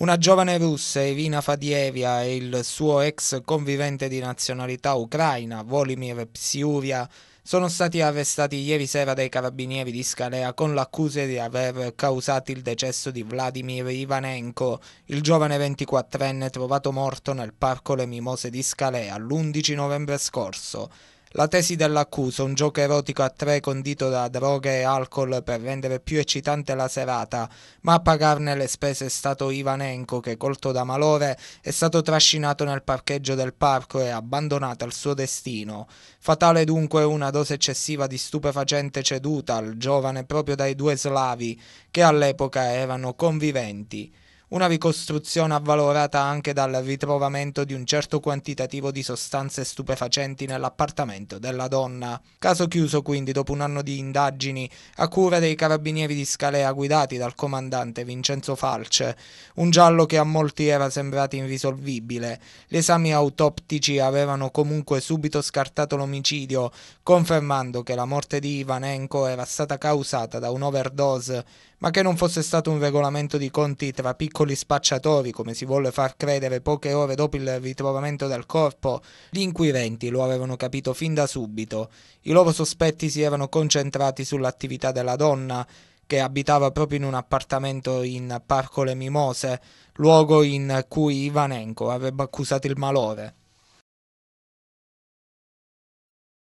Una giovane russa, Irina Fadievia, e il suo ex convivente di nazionalità ucraina, Volimir Psiuria, sono stati arrestati ieri sera dai carabinieri di Scalea con l'accusa di aver causato il decesso di Vladimir Ivanenko, il giovane 24enne trovato morto nel parco Le Mimose di Scalea l'11 novembre scorso. La tesi dell'accusa, un gioco erotico a tre condito da droghe e alcol per rendere più eccitante la serata, ma a pagarne le spese è stato Ivanenko che, colto da malore, è stato trascinato nel parcheggio del parco e abbandonato al suo destino. Fatale dunque una dose eccessiva di stupefacente ceduta al giovane proprio dai due slavi, che all'epoca erano conviventi una ricostruzione avvalorata anche dal ritrovamento di un certo quantitativo di sostanze stupefacenti nell'appartamento della donna. Caso chiuso quindi dopo un anno di indagini a cura dei carabinieri di Scalea guidati dal comandante Vincenzo Falce, un giallo che a molti era sembrato irrisolvibile. Gli esami autoptici avevano comunque subito scartato l'omicidio, confermando che la morte di Ivanenko era stata causata da un'overdose, ma che non fosse stato un regolamento di conti tra piccoli piccoli spacciatori, come si volle far credere poche ore dopo il ritrovamento del corpo, gli inquirenti lo avevano capito fin da subito. I loro sospetti si erano concentrati sull'attività della donna, che abitava proprio in un appartamento in Parco Le Mimose, luogo in cui Ivanenko avrebbe accusato il malore.